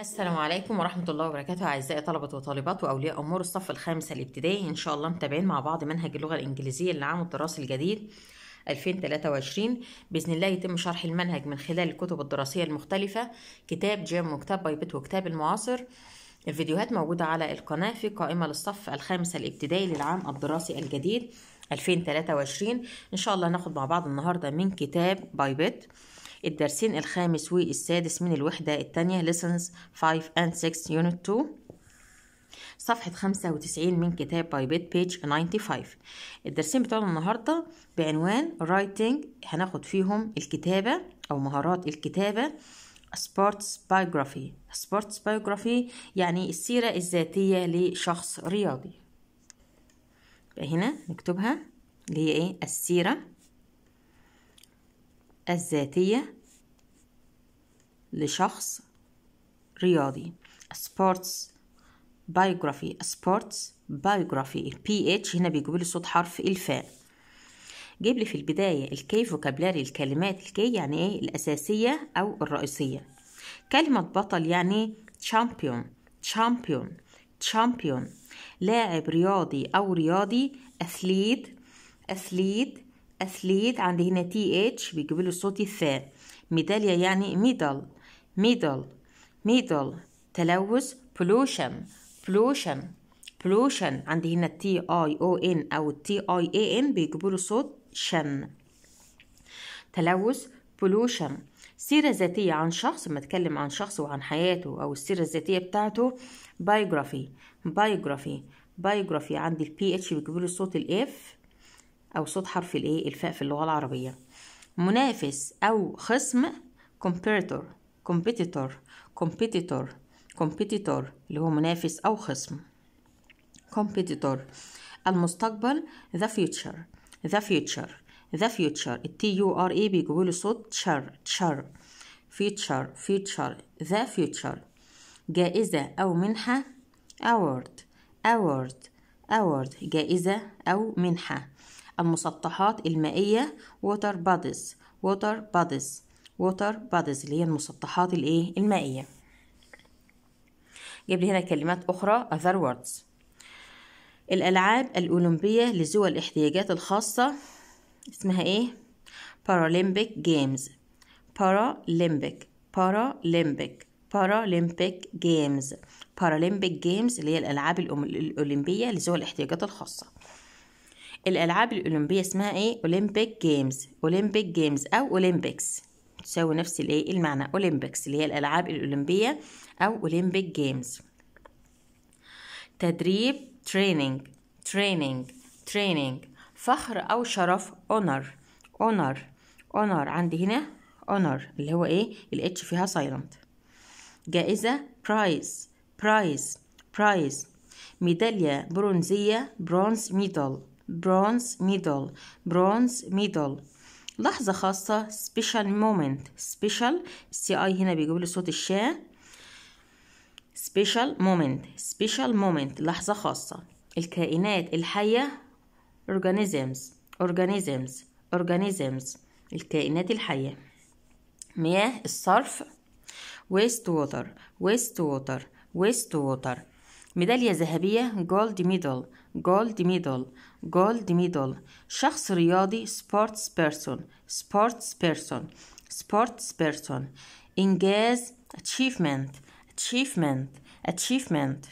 السلام عليكم ورحمة الله وبركاته أعزائي طلبة وطالبات وأولياء أمور الصف الخامس الابتدائي إن شاء الله متابعين مع بعض منهج اللغة الإنجليزية للعام الدراسي الجديد 2023 بإذن الله يتم شرح المنهج من خلال الكتب الدراسية المختلفة كتاب جيم وكتاب بايبت وكتاب المعاصر الفيديوهات موجودة على القناة في قائمة للصف الخامس الابتدائي للعام الدراسي الجديد 2023 إن شاء الله ناخد مع بعض النهاردة من كتاب بايبت الدرسين الخامس والسادس من الوحدة الثانية Lessons 5 and 6 Unit 2 صفحة 95 من كتاب بايبيت بيج 95 الدرسين بتوعنا النهاردة بعنوان Writing هناخد فيهم الكتابة أو مهارات الكتابة سبورتس بايوغرافي سبورتس بايوغرافي يعني السيرة الذاتية لشخص رياضي هنا نكتبها اللي هي ايه السيرة الذاتية لشخص رياضي sports biography sports biography ph هنا بيجيب لي صوت حرف الفاء جيب لي في البداية الكي فوكابلاري الكلمات الكي يعني ايه الأساسية أو الرئيسية كلمة بطل يعني champion champion champion لاعب رياضي أو رياضي athlete athlete أثليت عندي هنا تي اتش بيجيب له الصوت الثاء ميداليا يعني ميدل ميدل ميدل تلوث pollution pollution pollution عندي هنا تي اي او ان او تي اي اي ان بيجيبوا له صوت شن تلوث pollution سيرة ذاتية عن شخص لما اتكلم عن شخص وعن حياته او السيرة الذاتية بتاعته بايوغرافي بايوغرافي بايوغرافي عندي البي اتش بيجيبوا له صوت الاف أو صوت حرف الإيه الفاء في اللغة العربية منافس أو خصم كومبيتور competitor competitor competitor اللي هو منافس أو خصم competitor المستقبل the future the future the future التي يو ار اي بيجيبوا له صوت تشر تشر future future the future جائزة أو منحة اوورد اوورد اوورد جائزة أو منحة المسطحات المائية water bodies water bodies water bodies اللي هي المسطحات الايه المائية جيب لي هنا كلمات أخرى other words الألعاب الأولمبية لذوي الاحتياجات الخاصة اسمها ايه Paralympic Games Paralympic Paralympic Paralympic Games Paralympic Games اللي هي الألعاب الأولمبية لذوي الاحتياجات الخاصة الالعاب الاولمبيه اسمها ايه اولمبيك جيمز اولمبيك جيمز او اولمبيكس تساوي نفس الايه المعنى اولمبيكس اللي هي الالعاب الاولمبيه او اولمبيك جيمز تدريب تريننج تريننج تريننج فخر او شرف اونر اونر اونر عندي هنا اونر اللي هو ايه الاتش فيها سايلنت جائزه برايز برايز برايز ميداليه برونزيه برونز ميدال برونز ميدل برونز ميدل لحظة خاصة سبيشال مومنت سبيشال سي اي هنا بيجيب لي صوت الشاء سبيشال مومنت سبيشال مومنت لحظة خاصة الكائنات الحية organisms organisms organisms الكائنات الحية مياه الصرف waste water waste water waste water ميدالية ذهبية gold medal جولد ميدل جولد ميدال شخص رياضي سبورتس بيرسون سبورتس بيرسون سبورتس بيرسون إنجاز achievement achievement achievement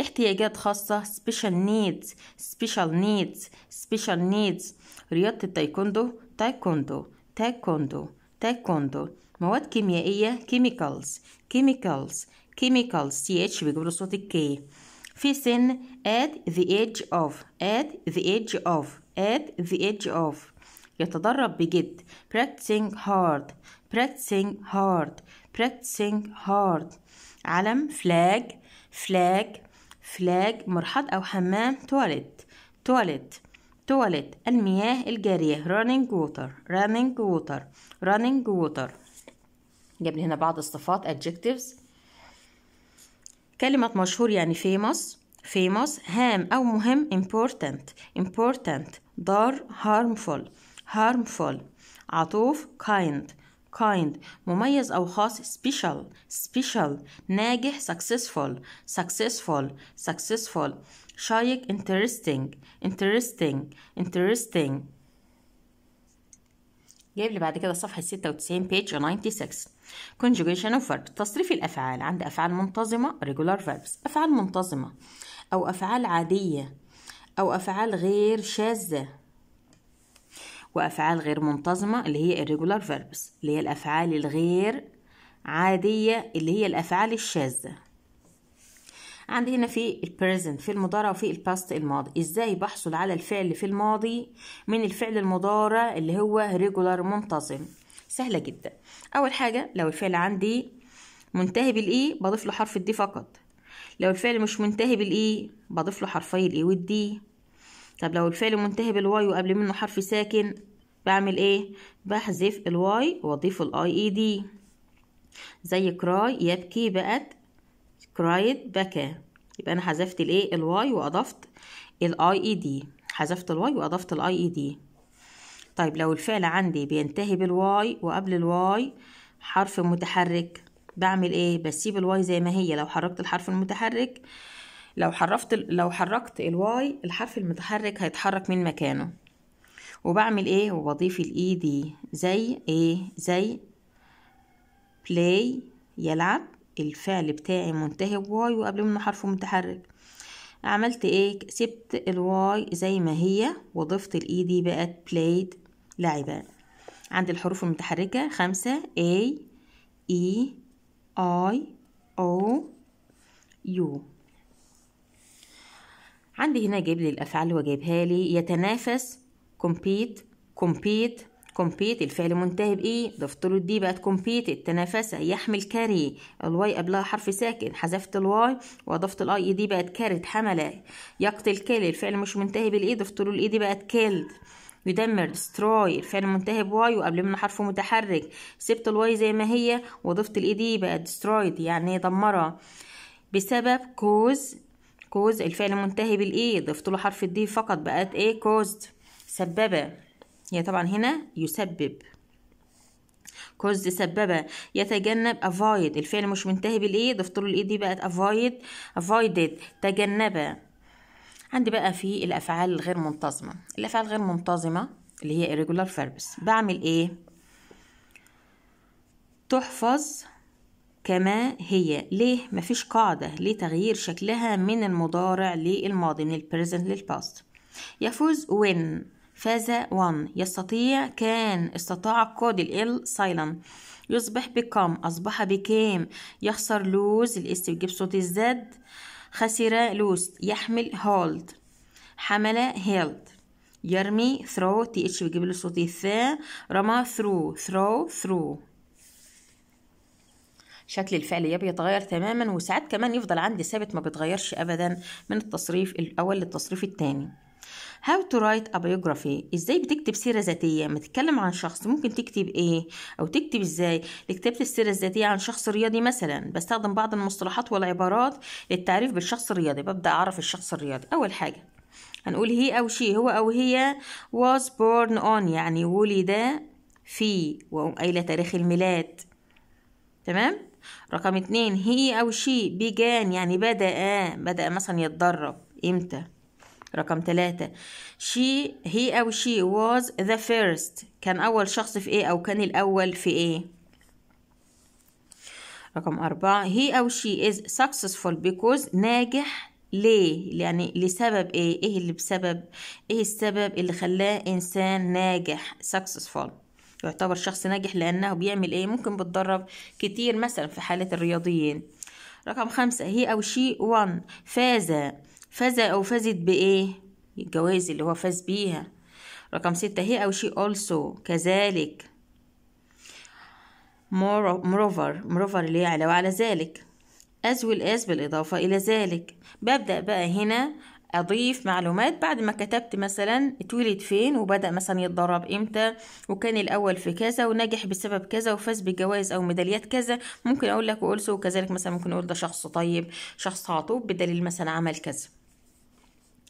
احتياجات خاصة special needs special needs special needs رياضة التايكوندو تايكوندو تايكوندو تايكوندو مواد كيميائية chemicals chemicals chemicals ch بيجيب صوت الكي في سن at the age of at the age of at the age of يتدرب بجد practicing hard practicing hard practicing hard علم flag flag flag مرحاض أو حمام toilet toilet toilet المياه الجارية running water running water running water جبنا هنا بعض الصفات adjectives كلمة مشهور يعني famous famous هام أو مهم important important ضار harmful harmful عطوف kind kind مميز أو خاص special special ناجح successful successful successful شيق interesting interesting interesting جايب لي بعد كده صفحه 96 بيج 96 conjugation of verb تصريف الافعال عند افعال منتظمه regular verbs افعال منتظمه او افعال عاديه او افعال غير شاذه وافعال غير منتظمه اللي هي irregular verbs اللي هي الافعال الغير عاديه اللي هي الافعال الشاذه عندي هنا في البريزنت في المضارع وفي الباست الماضي ازاي بحصل على الفعل في الماضي من الفعل المضارع اللي هو ريجولار منتظم سهله جدا اول حاجه لو الفعل عندي منتهي بالاي e، بضيف له حرف الدي فقط لو الفعل مش منتهي بالاي e، بضيف له حرفي الاي e والدي طب لو الفعل منتهي بالواي وقبل منه حرف ساكن بعمل ايه بحذف الواي واضيف الاي اي دي زي كراي يبكي بقت كرايد بكى يبقى انا حذفت الايه الواي واضفت الاي اي دي e حذفت الواي واضفت الاي اي دي e طيب لو الفعل عندي بينتهي بالواي وقبل الواي حرف متحرك بعمل ايه بسيب الواي زي ما هي لو حركت الحرف المتحرك لو حرفت لو حركت الواي الحرف المتحرك هيتحرك من مكانه وبعمل ايه وبضيف الاي دي e زي ايه زي بلاي يلعب الفعل بتاعي منتهي بواي وقبل منه حرف متحرك عملت ايه سبت الواي زي ما هي وضفت الاي دي بقت played لعبة عند الحروف المتحركة خمسة A E I O U عندي هنا جايب لي الافعال وجايبها لي يتنافس compete compete كومبيت الفعل منتهي بايه ضفت له الدي بقت كومبيتد التنافسة يحمل كاري الواي قبلها حرف ساكن حذفت الواي واضفت الاي دي بقت كارت حملة يقتل كيل الفعل مش منتهي بالايه ضفت له الاي دي بقت كيلد يدمر دستروي الفعل منتهي بواي وقبل منه حرف متحرك سبت الواي زي ما هي وضفت الاي دي بقت دسترويد يعني دمرها بسبب كوز كوز الفعل منتهي بالايه ضفت له حرف الدي فقط بقت ايه كوزد سببه هي يعني طبعا هنا يسبب كوز سبب يتجنب افايد الفعل مش منتهي بالايه ضفت له الايه دي بقت افايد افايدد تجنب عندي بقى في الافعال الغير منتظمه الافعال الغير منتظمه اللي هي irregular verbs بعمل ايه تحفظ كما هي ليه مفيش قاعده لتغيير شكلها من المضارع للماضي من البريزنت للباست يفوز when فاز وان يستطيع كان استطاع كود ال سايلن يصبح بكم أصبح بكام يخسر لوز الاس بجيب صوت الزد خسر لوز يحمل هولد حمل هيلد يرمي ثرو تي اتش بجيب له صوت الثاء رمى ثرو ثرو ثرو شكل الفعل يا بيتغير تماما وساعات كمان يفضل عندي ثابت ما بيتغيرش ابدا من التصريف الاول للتصريف الثاني How to write a biography ازاي بتكتب سيره ذاتيه متكلم تتكلم عن شخص ممكن تكتب ايه او تكتب ازاي لكتابة السيره الذاتيه عن شخص رياضي مثلا بستخدم بعض المصطلحات والعبارات للتعريف بالشخص الرياضي ببدا اعرف الشخص الرياضي اول حاجه هنقول هي او شي هو او هي was born on يعني ولد في واقوم قايله تاريخ الميلاد تمام رقم اتنين هي او شي بيجان يعني بدأ بدأ مثلا يتدرب امتى رقم ثلاثة she he أو she was the first كان أول شخص في إيه أو كان الأول في إيه رقم أربعة he أو she is successful because ناجح ليه يعني لسبب ايه ايه اللي بسبب ايه السبب اللي خلاه انسان ناجح successful يعتبر شخص ناجح لانه بيعمل ايه ممكن بتدرب كتير مثلا في حالة الرياضيين رقم خمسة هي أو شي won فاز فاز أو فازت بإيه الجوائز اللي هو فاز بيها رقم ستة هي أو شي also كذلك مروفر مروفر اللي هي على وعلى ذلك as well as بالإضافة إلى ذلك ببدأ بقى هنا أضيف معلومات بعد ما كتبت مثلا اتولد فين وبدأ مثلا يتدرب إمتى وكان الأول في كذا ونجح بسبب كذا وفاز بجوائز أو ميداليات كذا ممكن أقول لك وألسو وكذلك مثلا ممكن أقول ده شخص طيب شخص عطوب بدليل مثلا عمل كذا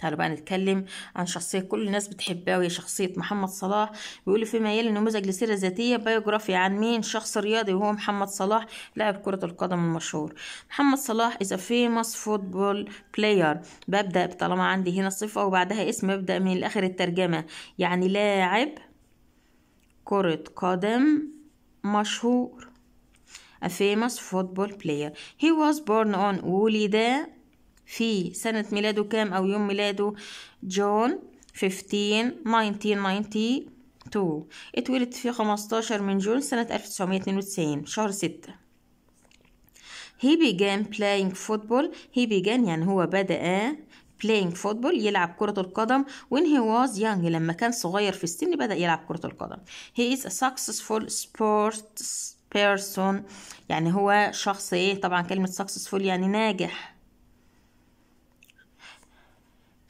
تعالوا بقى نتكلم عن شخصية كل الناس بتحبها وهي شخصية محمد صلاح بيقول في ميال النموذج لسيرة ذاتية بايوجرافي عن مين شخص رياضي وهو محمد صلاح لاعب كرة القدم المشهور محمد صلاح إذا a famous football player ببدأ طالما عندي هنا صفة وبعدها اسم ببدأ من الآخر الترجمة يعني لاعب كرة قدم مشهور a famous football player he was born on ولد في سنة ميلاده كام أو يوم ميلاده جون 15 1992 اتولد في 15 من جون سنة 1992 شهر 6 he began playing football he began يعني هو بدأ playing football يلعب كرة القدم when he was young لما كان صغير في السن بدأ يلعب كرة القدم he is a successful sports person يعني هو شخص ايه طبعا كلمة successful يعني ناجح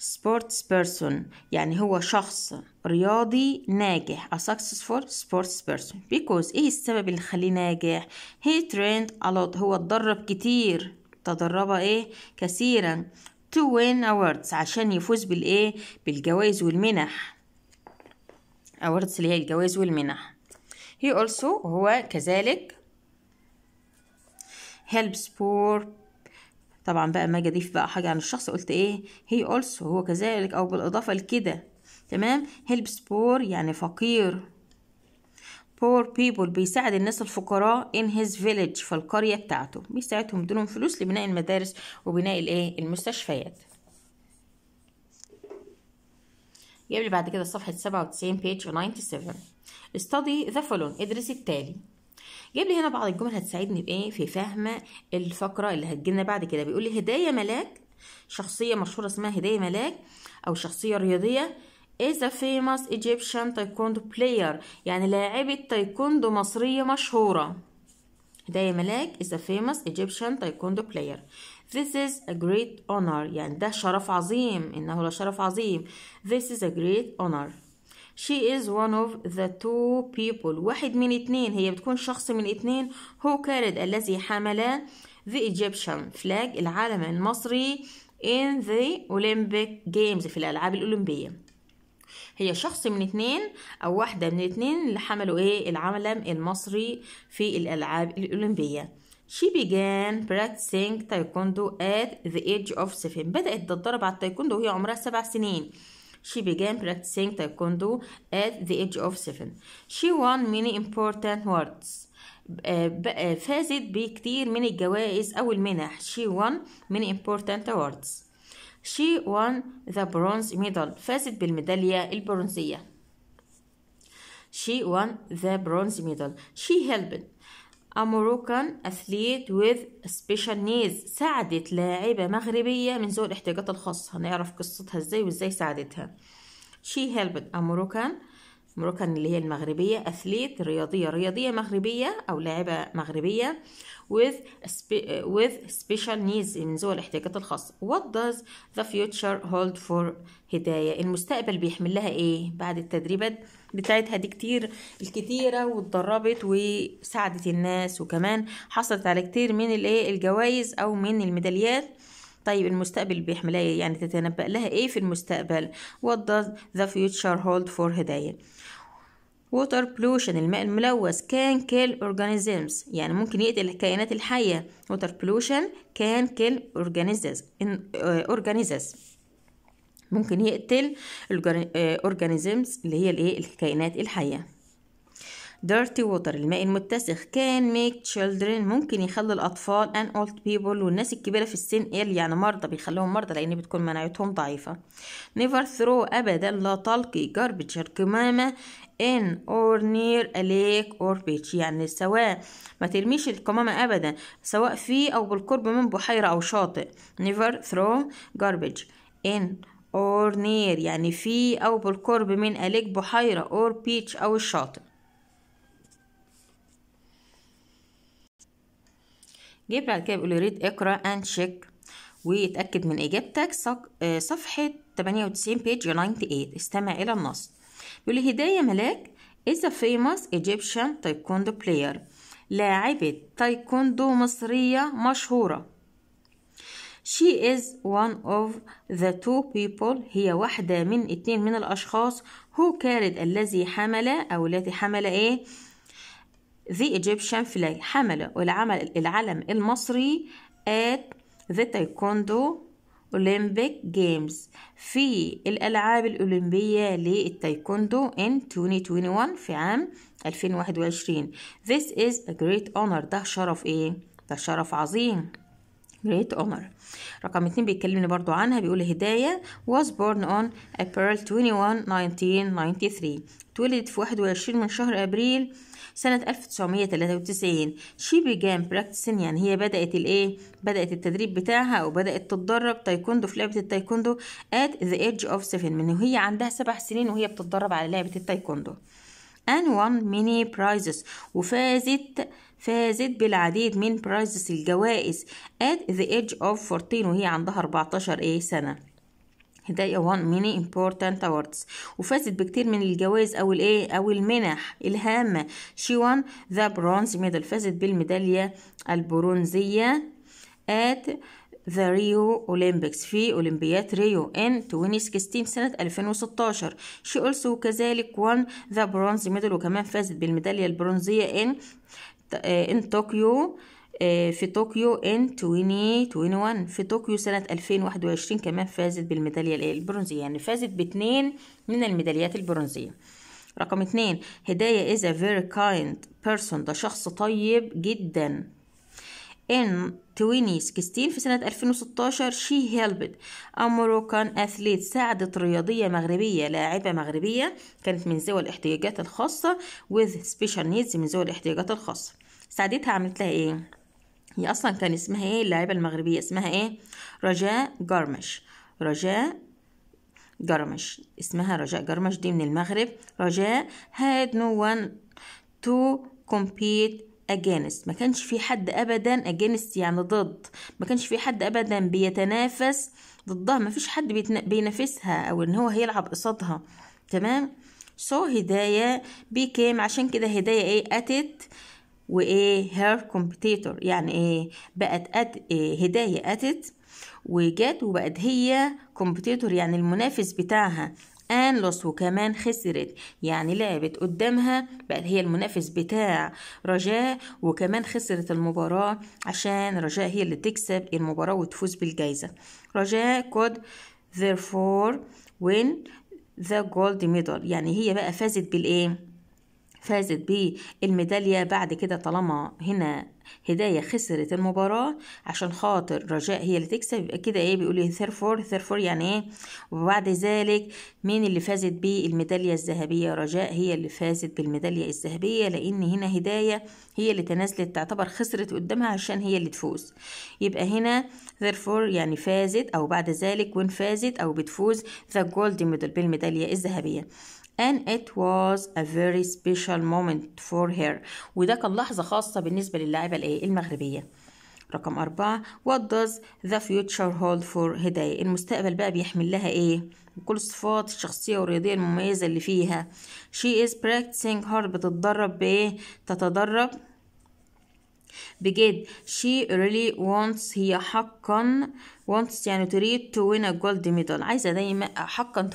سبورتس بيرسون يعني هو شخص رياضي ناجح a successful sports person because ايه السبب اللي خليه ناجح he trained a lot هو اتدرب كتير تدرب ايه كثيرا to win awards عشان يفوز بالايه بالجوائز والمنح awards اللي هي الجوائز والمنح he also هو كذلك helps poor طبعا بقى ما اجي اضيف بقى حاجه عن الشخص قلت ايه هي اولسو هو كذلك او بالاضافه لكده تمام هيلبس بور يعني فقير بور بيبل بيساعد الناس الفقراء in his village في القرية بتاعته بيساعدهم دونهم فلوس لبناء المدارس وبناء الايه المستشفيات جاب لي بعد كده صفحة 97 بيج 97 استدي ذا فولون ادرس التالي جايب لي هنا بعض الجمل هتساعدني بايه في فهم الفقره اللي هتجيلنا بعد كده بيقول لي هدايا ملاك شخصيه مشهوره اسمها هدايا ملاك او شخصيه رياضيه is a famous Egyptian taekwondo player يعني لاعبة تايكوندو مصرية مشهورة هدايا ملاك is a famous Egyptian taekwondo player This is a great honor يعني ده شرف عظيم إنه لشرف عظيم This is a great honor she is one of the two people واحد من اتنين هي بتكون شخص من اتنين هو كارد الذي حمل the Egyptian flag العالم المصري in the Olympic Games في الألعاب الأولمبية هي شخص من اتنين أو واحدة من اتنين اللي حملوا إيه العلم المصري في الألعاب الأولمبية she began practicing taekwondo at the age of seven بدأت تتدرب على التايكوندو وهي عمرها سبع سنين She began practicing taekwondo at the age of seven. She won many important awards. فازت بكتير من الجوائز أو المنح. She won many important awards. She won the bronze medal. فازت بالميدالية البرونزية. She won the bronze medal. She helped A Moroccan athlete with special needs ساعدت لاعبة مغربية من ذوي الاحتياجات الخاصة هنعرف قصتها ازاي وازاي ساعدتها She helped a Moroccan Moroccan اللي هي المغربية athlete رياضية رياضية مغربية أو لاعبة مغربية with with special needs من ذوي الاحتياجات الخاصة What does the future hold for هداية المستقبل بيحمل لها ايه بعد التدريبات بتاعتها دي كتير الكتيرة واتدربت وساعدت الناس وكمان حصلت على كتير من الايه الجوائز او من الميداليات طيب المستقبل بيحملها ايه يعني تتنبأ لها ايه في المستقبل what does the future hold for هدايا water بلوشن الماء الملوث كان كيل اورجانيزمز يعني ممكن يقتل الكائنات الحيه water بلوشن كان كيل organisms آه، ممكن يقتل الأورجانيزمز آه، اللي هي الإيه الكائنات الحية dirty water الماء المتسخ can make children ممكن يخلي الأطفال and old people والناس الكبيرة في السن يعني مرضى بيخليهم مرضى لأن بتكون مناعتهم ضعيفة never throw أبدا لا تلقي garbage القمامة in or near a lake or beach يعني سواء ما ترميش القمامة أبدا سواء في أو بالقرب من بحيرة أو شاطئ never throw garbage in or near يعني في أو بالقرب من أليك بحيرة or beach أو الشاطئ جيب بعد كده بيقول ريد اقرا اند شيك ويتأكد من إجابتك آه، صفحة 98 بيج 98 استمع إلى النص بيقول هداية ملاك is a famous Egyptian taekwondo player لاعبة تايكوندو مصرية مشهورة she is one of the two people هي واحدة من اتنين من الأشخاص who carried الذي حمل أو التي حمل إيه the Egyptian flag حمل والعمل العلم المصري at the taekwondo Olympic Games في الألعاب الأولمبية للتايكوندو in 2021 في عام 2021 This is a great honor ده شرف إيه؟ ده شرف عظيم جريت اونر رقم اتنين بيتكلمني برضو عنها بيقول هداية was born on April 21 1993 اتولدت في 21 من شهر أبريل سنة 1993 she began practicing يعني هي بدأت الايه بدأت التدريب بتاعها أو بدأت تتدرب تايكوندو في لعبة التايكوندو at the age of 7 من وهي عندها سبع سنين وهي بتتدرب على لعبة التايكوندو and won many prizes وفازت فازت بالعديد من prizes الجوائز at the age of 14 وهي عندها 14 ايه سنة هدايا won many important awards وفازت بكتير من الجوائز او الايه او المنح الهامة she won the bronze medal فازت بالميدالية البرونزية at ذا ريو أولمبيكس في أولمبياد ريو in 2016 سنة 2016 she also كذلك won the bronze medal وكمان فازت بالميدالية البرونزية in in طوكيو آه، في طوكيو ان 2021 في طوكيو سنة 2021 كمان فازت بالميدالية البرونزية يعني فازت باتنين من الميداليات البرونزية رقم اتنين هدايا is a very kind person ده شخص طيب جدا In 2016 في سنة 2016 شي هيلبت أمريكان أثليت ساعدت رياضية مغربية لاعبة مغربية كانت من ذوي الاحتياجات الخاصة with special needs من ذوي الاحتياجات الخاصة ساعدتها عملت لها ايه؟ هي أصلا كان اسمها ايه اللاعبة المغربية اسمها ايه؟ رجاء جرمش رجاء جرمش اسمها رجاء جرمش دي من المغرب رجاء had no one to compete اجانس ما كانش في حد ابدا اجينست يعني ضد ما كانش في حد ابدا بيتنافس ضدها ما فيش حد بينافسها او ان هو هيلعب قصادها تمام سو so, هداية بيكام عشان كده هداية ايه اتت وايه هير كومبيتيتور يعني ايه بقت أت إيه هداية اتت وجت وبقت هي كومبيتيتور يعني المنافس بتاعها ان لوس وكمان خسرت يعني لعبت قدامها بقى هي المنافس بتاع رجاء وكمان خسرت المباراة عشان رجاء هي اللي تكسب المباراة وتفوز بالجايزة رجاء could therefore win the gold medal يعني هي بقى فازت بالإيه فازت بالميدالية بعد كده طالما هنا هداية خسرت المباراة عشان خاطر رجاء هي اللي تكسب يبقى كده ايه بيقول ثيرفور إيه؟ ثيرفور يعني ايه وبعد ذلك مين اللي فازت بالميدالية الذهبية رجاء هي اللي فازت بالميدالية الذهبية لأن هنا هداية هي اللي تنازلت تعتبر خسرت قدامها عشان هي اللي تفوز يبقى هنا ثيرفور يعني فازت أو بعد ذلك وين فازت أو بتفوز ذا جولد ميدال بالميدالية الذهبية and it was a very special moment for her وده كان لحظة خاصة بالنسبة للاعبة الايه المغربية رقم أربعة what does the future hold for هداية المستقبل بقى بيحمل لها ايه بكل الصفات الشخصية والرياضية المميزة اللي فيها she is practicing hard بتتدرب بايه تتدرب بجد she really wants هي حقا wants يعني تريد to win a gold medal عايزة دايما حقا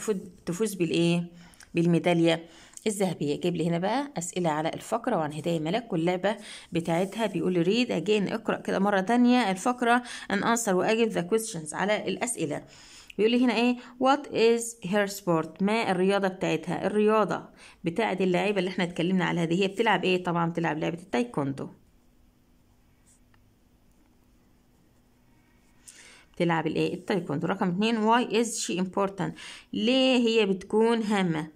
تفوز بالإيه بالميداليه الذهبية جيب لي هنا بقى أسئلة على الفقرة وعن هداية ملاك واللعبة بتاعتها بيقول ريد أجين اقرأ كده مرة تانية الفقرة أن انسر وأجب ذا كويستشنز على الأسئلة بيقول لي هنا ايه وات از هير سبورت ما الرياضه بتاعتها الرياضه بتاعه اللعيبه اللي احنا اتكلمنا عليها دي هي بتلعب ايه طبعا بتلعب لعبه التايكوندو بتلعب الايه التايكوندو رقم اتنين واي از شي امبورتنت ليه هي بتكون هامه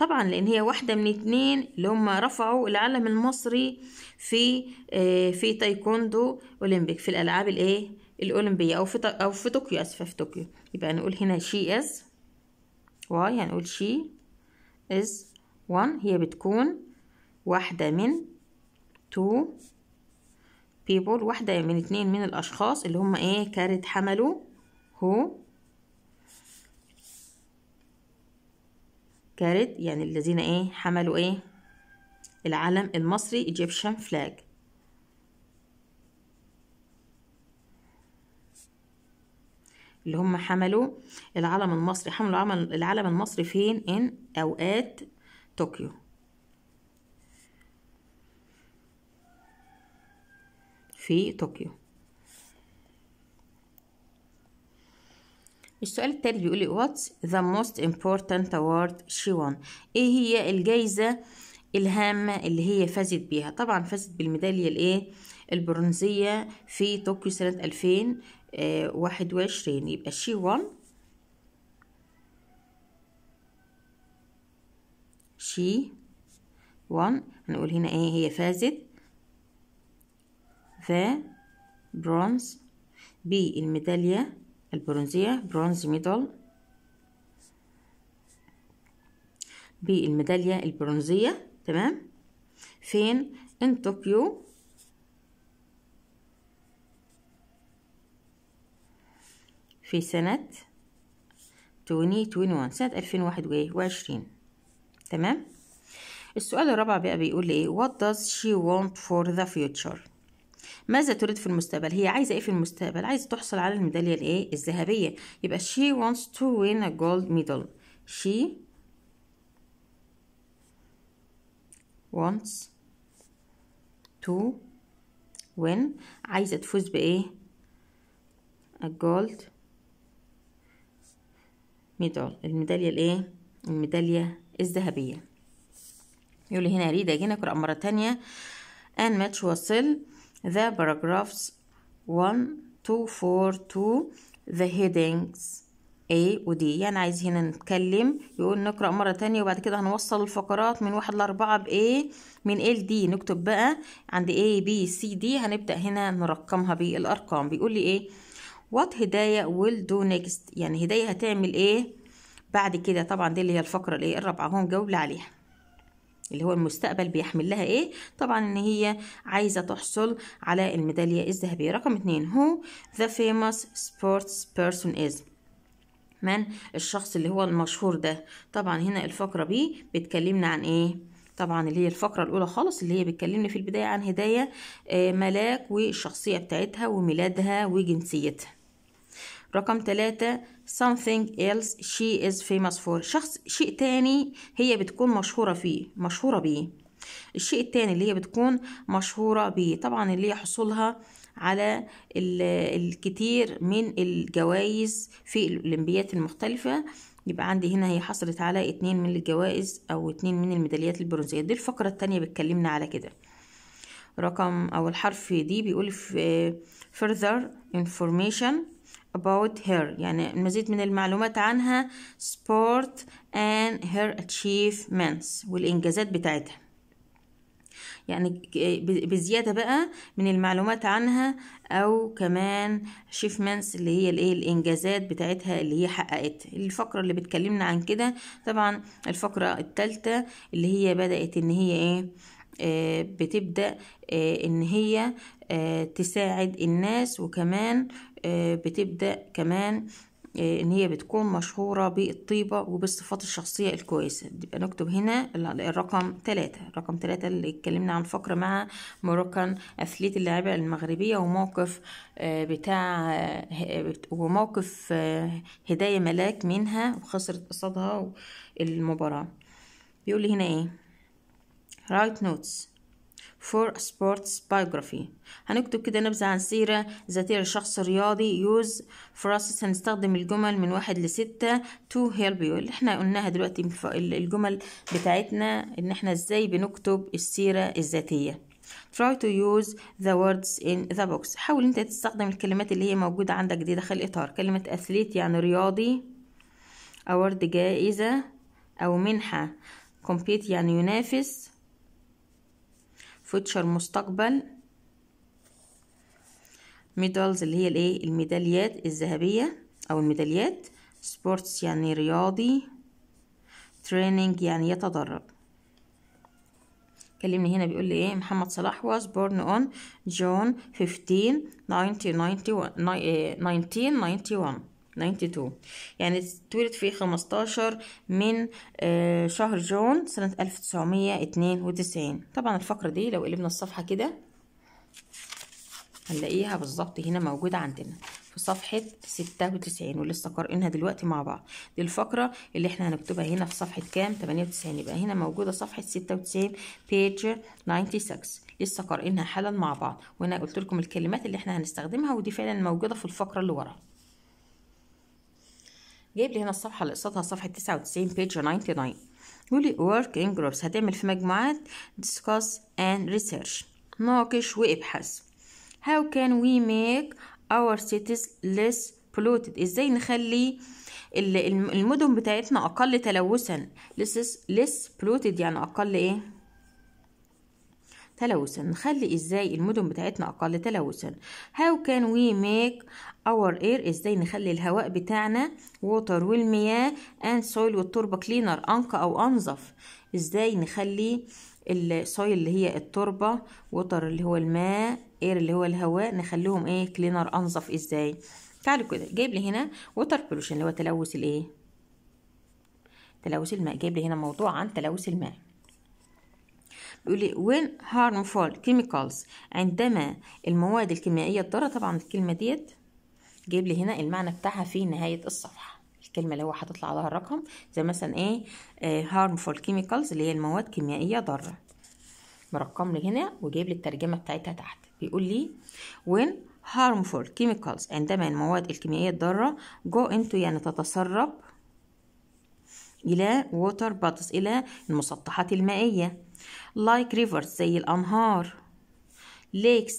طبعا لان هي واحده من اتنين اللي هم رفعوا العلم المصري في آه، في تايكوندو اولمبيك في الالعاب الايه الاولمبيه او في او في طوكيو اسفه في طوكيو يبقى نقول هنا شي از واي هنقول شي از وان هي بتكون واحده من تو بيبول واحده من اتنين من الاشخاص اللي هم ايه كانت حملوا هو كارد يعني الذين ايه حملوا ايه العلم المصري ايجيبشن فلاج اللي هم حملوا العلم المصري حملوا العلم المصري فين ان اوقات طوكيو في طوكيو السؤال التالي بيقول لي what's the most important award she won ايه هي الجايزة الهامة اللي هي فازت بيها طبعا فازت بالميدالية الايه البرونزية في طوكيو سنة 2021 آه، يبقى she won she won هنقول هنا ايه هي فازت ذا برونز بالميدالية البرونزية برونز ميدال بالميدالية البرونزية تمام فين ان طوكيو في سنة 2021 سنة 2021 تمام السؤال الرابع بقى بيقول ايه what does she want for the future ماذا تريد في المستقبل هي عايزه ايه في المستقبل عايزه تحصل على الميداليه الايه الذهبيه يبقى she wants to win a gold medal she wants to win عايزه تفوز بايه a gold medal الميداليه الايه الميداليه الذهبيه يقول هنا ريد جينا اقرا مره تانية and match وصل the paragraphs 1 2 4 2 the headings A ودي يعني عايز هنا نتكلم يقول نقرأ مرة تانية وبعد كده هنوصل الفقرات من واحد لأربعة بA من A ل D نكتب بقى عند A B C D هنبدأ هنا نرقمها بالأرقام بيقول لي إيه what هداية will do next يعني هداية هتعمل إيه بعد كده طبعا دي اللي هي الفقرة الإيه الرابعة هون جاوب لي عليها اللي هو المستقبل بيحمل لها ايه طبعا ان هي عايزة تحصل على الميدالية الذهبية رقم اتنين هو ذا famous sports person از من الشخص اللي هو المشهور ده طبعا هنا الفقرة بي بتكلمنا عن ايه طبعا اللي هي الفقرة الأولى خالص اللي هي بتكلمني في البداية عن هداية آه، ملاك والشخصية بتاعتها وميلادها وجنسيتها رقم ثلاثة something else she is famous for شخص شيء تاني هي بتكون مشهورة فيه مشهورة بيه الشيء التاني اللي هي بتكون مشهورة بيه طبعا اللي هي حصولها على الكثير من الجوائز في الأولمبيات المختلفة يبقى عندي هنا هي حصلت على اتنين من الجوائز أو اتنين من الميداليات البرونزية دي الفقرة التانية بتكلمنا على كده رقم أو الحرف دي بيقول further information about her يعني المزيد من المعلومات عنها sport and her achievements والإنجازات بتاعتها يعني بزيادة بقى من المعلومات عنها أو كمان achievements اللي هي الإيه الإنجازات بتاعتها اللي هي حققتها الفقرة اللي بتكلمنا عن كده طبعا الفقرة الثالثة اللي هي بدأت إن هي إيه آه، بتبدأ آه، إن هي آه، تساعد الناس وكمان بتبدأ كمان ان هي بتكون مشهورة بالطيبة وبالصفات الشخصية الكويسة يبقى نكتب هنا الرقم ثلاثة رقم ثلاثة اللي اتكلمنا عن فقرة مع مروكان اثليت اللاعبة المغربية وموقف بتاع وموقف هداية ملاك منها وخسرت قصادها المباراة بيقول لي هنا ايه write notes for sports biography هنكتب كده نبذة عن سيرة ذاتية لشخص رياضي use phrases هنستخدم الجمل من واحد لستة to help you اللي احنا قلناها دلوقتي الجمل بتاعتنا ان احنا ازاي بنكتب السيرة الذاتية try to use the words in the box حاول انت تستخدم الكلمات اللي هي موجودة عندك دي داخل الإطار كلمة athlete يعني رياضي award جائزة أو منحة compete يعني ينافس future مستقبل ميدالز اللي هي الايه الميداليات الذهبية او الميداليات سبورتس يعني رياضي تريننج يعني يتدرب كلمني هنا بيقول لي ايه محمد صلاح was born on June 15 1991 92 يعني اتولد في 15 من آه، شهر جون سنة 1992 طبعا الفقرة دي لو قلبنا الصفحة كده هنلاقيها بالظبط هنا موجودة عندنا في صفحة 96 ولسه قارئينها دلوقتي مع بعض دي الفقرة اللي احنا هنكتبها هنا في صفحة كام 98 يبقى هنا موجودة صفحة 96 page 96 لسه قارئينها حالا مع بعض وانا قلت لكم الكلمات اللي احنا هنستخدمها ودي فعلا موجودة في الفقرة اللي ورا جايب لي هنا الصفحه اللي قصادها صفحه 99 بيج 99 بيقول لي work in groups هتعمل في مجموعات discuss and research ناقش وابحث how can we make our cities less polluted ازاي نخلي المدن بتاعتنا اقل تلوثا less polluted يعني اقل ايه تلوثا نخلي ازاي المدن بتاعتنا اقل تلوثا how can we make our air ازاي نخلي الهواء بتاعنا water والمياه and soil والتربه cleaner انقى او انظف ازاي نخلي السويل اللي هي التربه ووتر اللي هو الماء اير اللي هو الهواء نخليهم ايه كلينر انظف ازاي تعالوا كده جايب لي هنا ووتر بولوشن اللي هو تلوث الايه تلوث الماء جايب لي هنا موضوع عن تلوث الماء بيقول لي when harmful chemicals عندما المواد الكيميائيه الضاره طبعا الكلمه ديت جايب لي هنا المعنى بتاعها في نهايه الصفحه الكلمه اللي هو هتطلع عليها الرقم زي مثلا ايه آه harmful chemicals اللي هي المواد كيميائيه ضاره مرقم لي هنا وجايب لي الترجمه بتاعتها تحت بيقول لي when harmful chemicals عندما المواد الكيميائيه الضاره go into يعني تتسرب الى water bottles الى المسطحات المائيه like rivers زي الأنهار lakes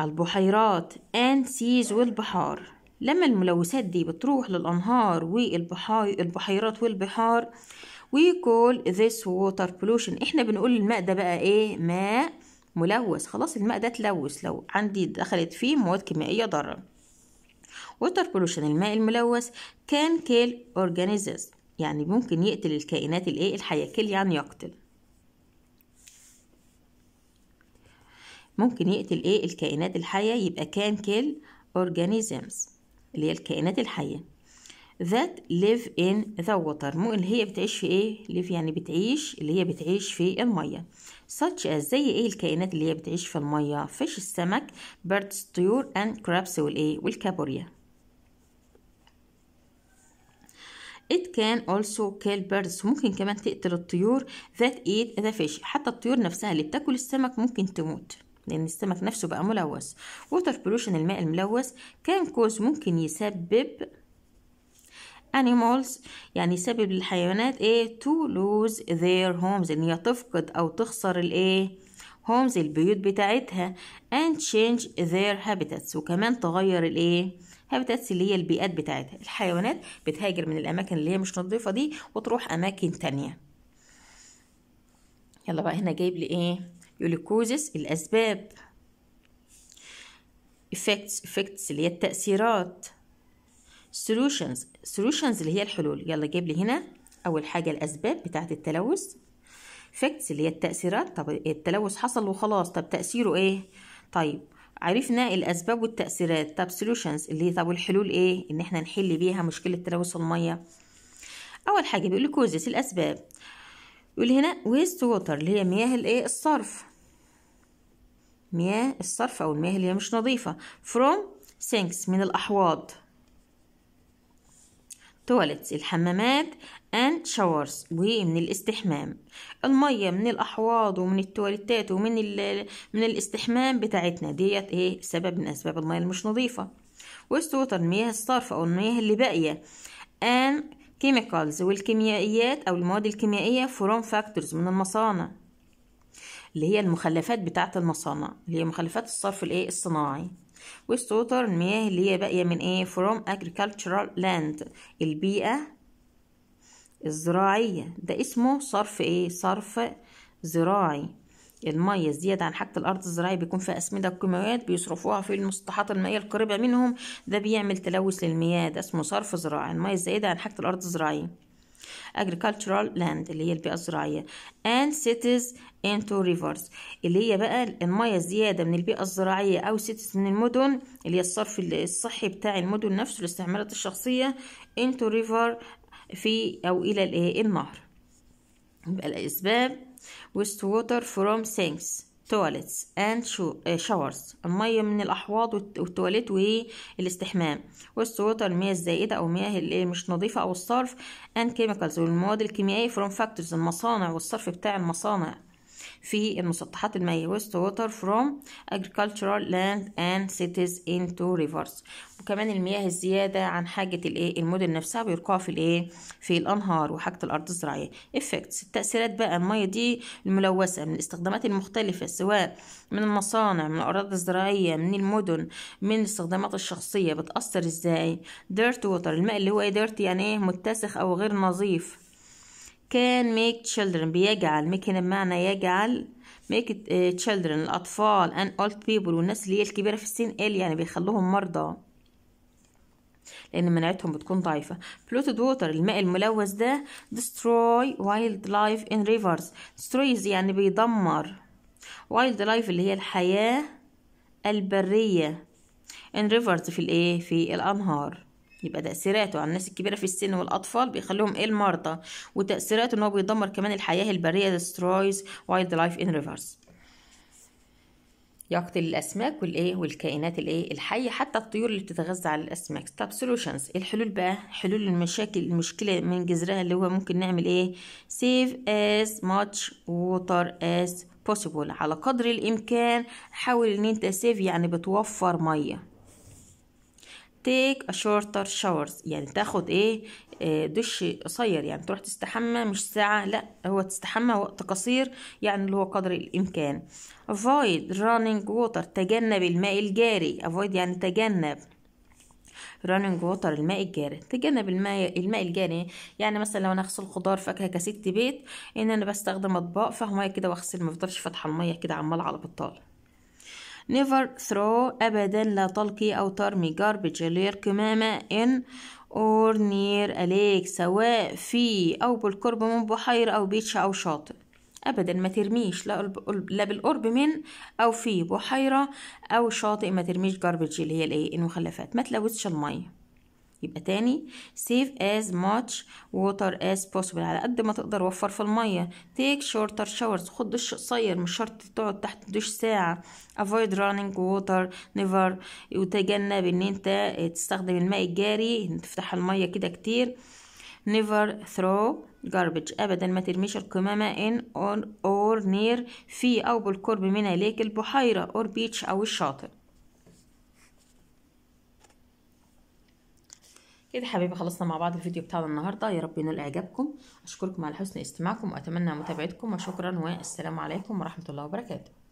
البحيرات and seas والبحار لما الملوثات دي بتروح للأنهار والبحيرات والبحار we call this water pollution احنا بنقول الماء ده بقى ايه ماء ملوث خلاص الماء ده تلوث لو عندي دخلت فيه مواد كيميائية ضارة water pollution الماء الملوث can kill organisms يعني ممكن يقتل الكائنات الايه الحياكل يعني يقتل ممكن يقتل ايه الكائنات الحية يبقى كان كل organisms اللي هي الكائنات الحية that live in the water مو اللي هي بتعيش في ايه live يعني بتعيش اللي هي بتعيش في المية such as زي ايه الكائنات اللي هي بتعيش في المية fish السمك birds طيور and crabs والايه والكابوريا it can also kill birds ممكن كمان تقتل الطيور that eat the fish حتى الطيور نفسها اللي بتاكل السمك ممكن تموت لأن السمك نفسه بقى ملوث water pollution الماء الملوث can cause ممكن يسبب animals يعني يسبب للحيوانات ايه to lose their homes ان هي تفقد او تخسر الايه homes البيوت بتاعتها and change their habitats وكمان تغير الايه هابيتاتس اللي هي البيئات بتاعتها الحيوانات بتهاجر من الاماكن اللي هي مش نظيفه دي وتروح اماكن تانية يلا بقى هنا جايب لي ايه يوليكوزس الاسباب افكتس افكتس اللي هي التاثيرات سولوشنز سولوشنز اللي هي الحلول يلا جايب لي هنا اول حاجه الاسباب بتاعه التلوث افكتس اللي هي التاثيرات طب التلوث حصل وخلاص طب تاثيره ايه طيب عرفنا الاسباب والتاثيرات طب سوليوشنز اللي هي طب والحلول ايه ان احنا نحل بيها مشكله تلوث الميه اول حاجه بيقول لك الاسباب يقول هنا ويست ووتر اللي هي مياه الايه الصرف مياه الصرف او المياه اللي هي مش نظيفه فروم سينكس من الاحواض toilets الحمامات and showers ومن الاستحمام المية من الأحواض ومن التواليتات ومن من الاستحمام بتاعتنا ديت ايه سبب من أسباب المية المش نظيفة والسوتر ووتر المياه الصرف أو المياه اللي باقية and chemicals والكيميائيات أو المواد الكيميائية from factors من المصانع اللي هي المخلفات بتاعة المصانع اللي هي مخلفات الصرف الايه الصناعي ووتر المياه اللي هي باقية من ايه from agricultural land البيئة الزراعية ده اسمه صرف ايه صرف زراعي المية الزيادة عن حاجة الأرض الزراعية بيكون فيها أسمدة وكيماويات بيصرفوها في المسطحات المائية القريبة منهم ده بيعمل تلوث للمياه ده اسمه صرف زراعي المية الزائدة عن حاجة الأرض الزراعية agricultural land اللي هي البيئة الزراعية and cities انتو ريفرز اللي هي بقى الميه الزياده من البيئه الزراعيه او سيتس من المدن اللي هي الصرف الصحي بتاع المدن نفسه الاستعمالات الشخصيه انتو ريفر في او الى الايه النهر يبقى الاسباب ويست ووتر فروم سينكس تواليتس اند شاورز الميه من الاحواض والتواليت والاستحمام waste ووتر المياه الزائده او المياه اللي مش نظيفه او الصرف اند كيميكالز والمواد الكيميائيه فروم فاكتورز المصانع والصرف بتاع المصانع في المسطحات المائية وست ووتر فروم agricultural land and cities into rivers وكمان المياه الزيادة عن حاجة الايه المدن نفسها بيرقعوا في الايه في الأنهار وحاجة الأرض الزراعية effects التأثيرات بقى المية دي الملوثة من الاستخدامات المختلفة سواء من المصانع من الأراضي الزراعية من المدن من الاستخدامات الشخصية بتأثر ازاي dirt water الماء اللي هو ايه dirt يعني ايه متسخ أو غير نظيف كان make children بيجعل make بمعنى يجعل make it, uh, children الأطفال and old people والناس اللي هي الكبيرة في السن ال يعني بيخلوهم مرضى لأن مناعتهم بتكون ضعيفة polluted water الماء الملوث ده destroy wild لايف in rivers destroys يعني بيدمر wild لايف اللي هي الحياة البرية in rivers في الايه في الأنهار يبقى تأثيراته على الناس الكبيرة في السن والأطفال بيخليهم إيه المرضى وتأثيراته إن هو بيدمر كمان الحياة البرية destroys wildlife in rivers يقتل الاسماك والايه والكائنات الايه الحيه حتى الطيور اللي بتتغذى على الاسماك طب سولوشنز الحلول بقى حلول المشاكل المشكله من جذرها اللي هو ممكن نعمل ايه سيف as much water as possible على قدر الامكان حاول ان انت سيف يعني بتوفر ميه take a shorter showers يعني تاخد ايه آه، دش قصير يعني تروح تستحمى مش ساعة لا هو تستحمى وقت قصير يعني اللي هو قدر الإمكان avoid running water تجنب الماء الجاري avoid يعني تجنب running water الماء الجاري تجنب الماء الماء الجاري يعني مثلا لو انا اغسل خضار فاكهه كست بيت ان انا بستخدم اطباق فيها كده واغسل ما افضلش فاتحه الميه كده عمال على بطاله never throw أبدا لا تلقي أو ترمي garbage لير كمامة in or near a lake سواء في أو بالقرب من بحيرة أو بيتش أو شاطئ ابدا ما ترميش لا بالقرب من او في بحيره او شاطئ ما ترميش جاربج اللي هي الايه المخلفات ما تلوثش الميه يبقى تاني save as much water as possible على قد ما تقدر وفر في الميه take shorter showers خد دش قصير مش شرط تقعد تحت دش ساعه avoid running water never وتجنب ان انت تستخدم الماء الجاري ان تفتح الميه كده كتير never throw garbage ابدا ما ترميش القمامه in or, or near في او بالقرب منها ليك البحيره or beach او الشاطئ كده حبيبي خلصنا مع بعض الفيديو بتاعنا النهارده يا رب ينال اعجابكم اشكركم على حسن استماعكم واتمنى متابعتكم وشكرا والسلام عليكم ورحمه الله وبركاته